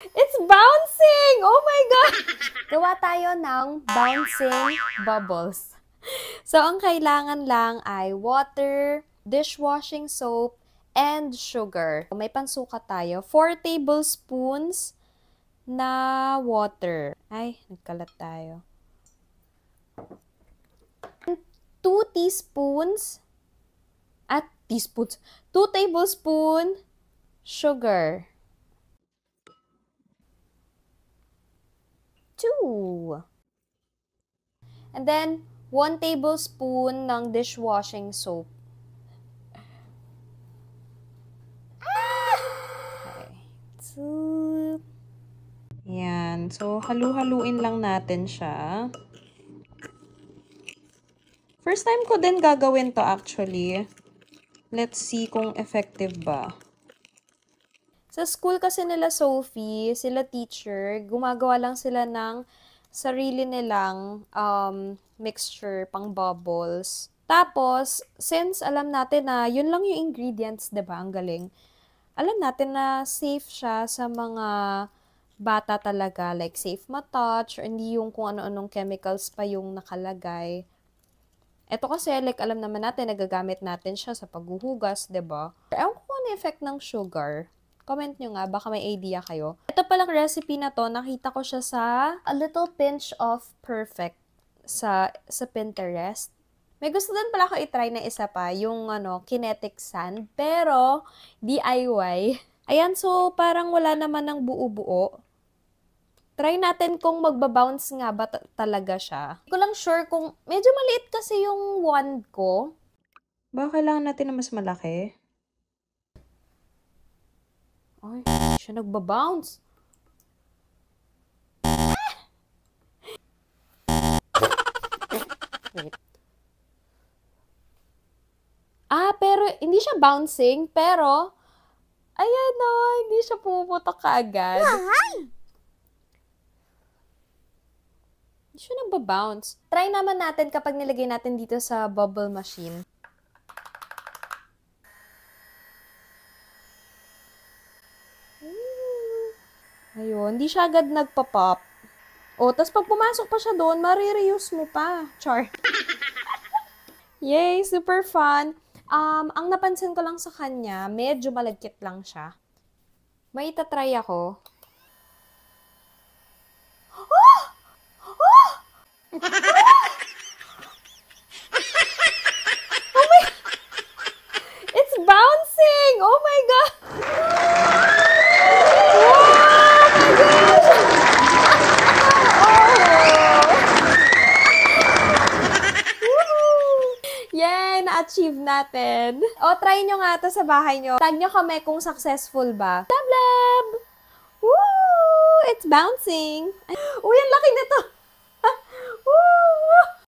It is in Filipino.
It's bouncing! Oh my God! Gawa tayo ng bouncing bubbles. So, ang kailangan lang ay water, dishwashing soap, and sugar. May pansuka tayo. 4 tablespoons na water. Ay, nagkalat tayo. 2 teaspoons at teaspoons. 2 tablespoons sugar. Ooh! And then, 1 tablespoon ng dishwashing soap. Ah! Okay. Two. yan. So, halu-haluin lang natin siya. First time ko din gagawin to actually. Let's see kung effective ba. Sa school kasi nila Sophie, sila teacher, gumagawa lang sila ng sarili nilang um, mixture pang bubbles. Tapos, since alam natin na yun lang yung ingredients, ba diba? Ang galing. Alam natin na safe siya sa mga bata talaga. Like, safe ma-touch, or hindi yung kung ano-anong chemicals pa yung nakalagay. Ito kasi, like, alam naman natin, nagagamit natin siya sa paghuhugas, ba diba? Ewan ko ano effect ng sugar. Comment nyo nga, baka may idea kayo. Ito palang recipe na to, nakita ko siya sa A Little Pinch of Perfect sa, sa Pinterest. May gusto din pala ako itry na isa pa, yung ano, kinetic sand, pero DIY. Ayan, so parang wala naman ng buo-buo. Try natin kung magbabounce nga ba talaga siya. Hindi ko lang sure kung medyo maliit kasi yung wand ko. Baka kailangan natin na mas malaki? Ay, siya nagbabounce. Wait. Ah! ah, pero hindi siya bouncing, pero ayan o, oh, hindi siya pumuputok kaagad. Why? Hindi siya nagbabounce. Try naman natin kapag nilagay natin dito sa bubble machine. nyo, hindi siya agad nagpa-pop. O, tas pag pumasok pa siya doon, marireuse mo pa. Char. Yay, super fun. Um, ang napansin ko lang sa kanya, medyo malagkit lang siya. May itatry ako. Ah! Ah! Oh! Oh! Oh! bouncing! Oh my God! na-achieve natin. O, try nyo nga to sa bahay nyo. Tag nyo kami kung successful ba. Tablab! Woo! It's bouncing! Uy, ang laki nito!